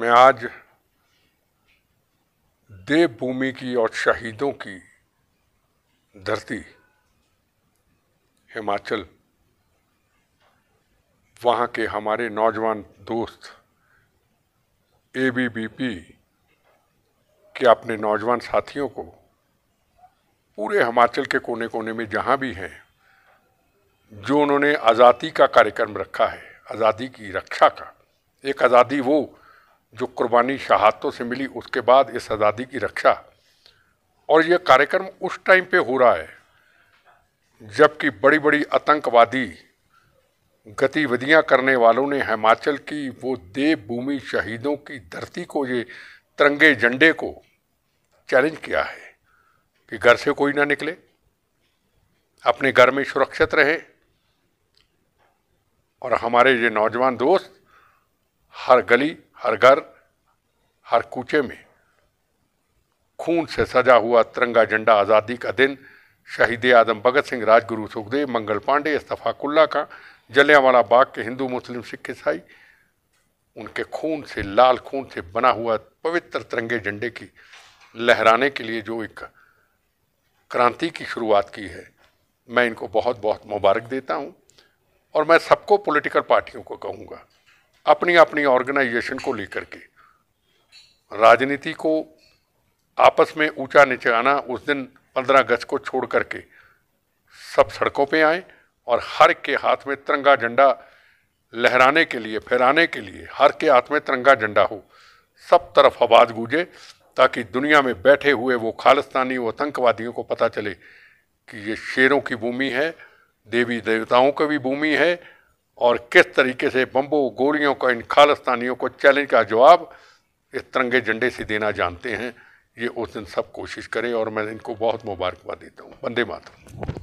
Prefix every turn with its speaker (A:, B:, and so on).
A: मैं आज देवभूमि की और शहीदों की धरती हिमाचल वहाँ के हमारे नौजवान दोस्त ए बी बी पी के अपने नौजवान साथियों को पूरे हिमाचल के कोने कोने में जहाँ भी हैं जो उन्होंने आज़ादी का कार्यक्रम रखा है आज़ादी की रक्षा का एक आज़ादी वो जो कुर्बानी शहादतों से मिली उसके बाद इस आज़ादी की रक्षा और ये कार्यक्रम उस टाइम पे हो रहा है जबकि बड़ी बड़ी आतंकवादी गतिविधियां करने वालों ने हिमाचल की वो देवभूमि शहीदों की धरती को ये तिरंगे झंडे को चैलेंज किया है कि घर से कोई ना निकले अपने घर में सुरक्षित रहे और हमारे ये नौजवान दोस्त हर गली हर घर हर कूचे में खून से सजा हुआ तिरंगा झंडा आज़ादी का दिन शहीद आदम भगत सिंह राजगुरु सुखदेव मंगल पांडे इस्तफाकुल्ला का जलियावाला बाग के हिंदू मुस्लिम सिख ईसाई उनके खून से लाल खून से बना हुआ पवित्र तिरंगे झंडे की लहराने के लिए जो एक क्रांति की शुरुआत की है मैं इनको बहुत बहुत मुबारक देता हूँ और मैं सबको पॉलिटिकल पार्टियों को कहूँगा अपनी अपनी ऑर्गेनाइजेशन को लेकर के राजनीति को आपस में ऊंचा नीचे आना उस दिन 15 अगस्त को छोड़ करके सब सड़कों पे आए और हर के हाथ में तिरंगा झंडा लहराने के लिए फहराने के लिए हर के हाथ में तिरंगा झंडा हो सब तरफ आवाज़ गूंजे ताकि दुनिया में बैठे हुए वो खालिस्तानी वो आतंकवादियों को पता चले कि ये शेरों की भूमि है देवी देवताओं की भी भूमि है और किस तरीके से बम्बों गोलियों का इन खालिस्तानियों को चैलेंज का जवाब इस तिरंगे झंडे से देना जानते हैं ये उस दिन सब कोशिश करें और मैं इनको बहुत मुबारकबाद देता हूँ वंदे मातरम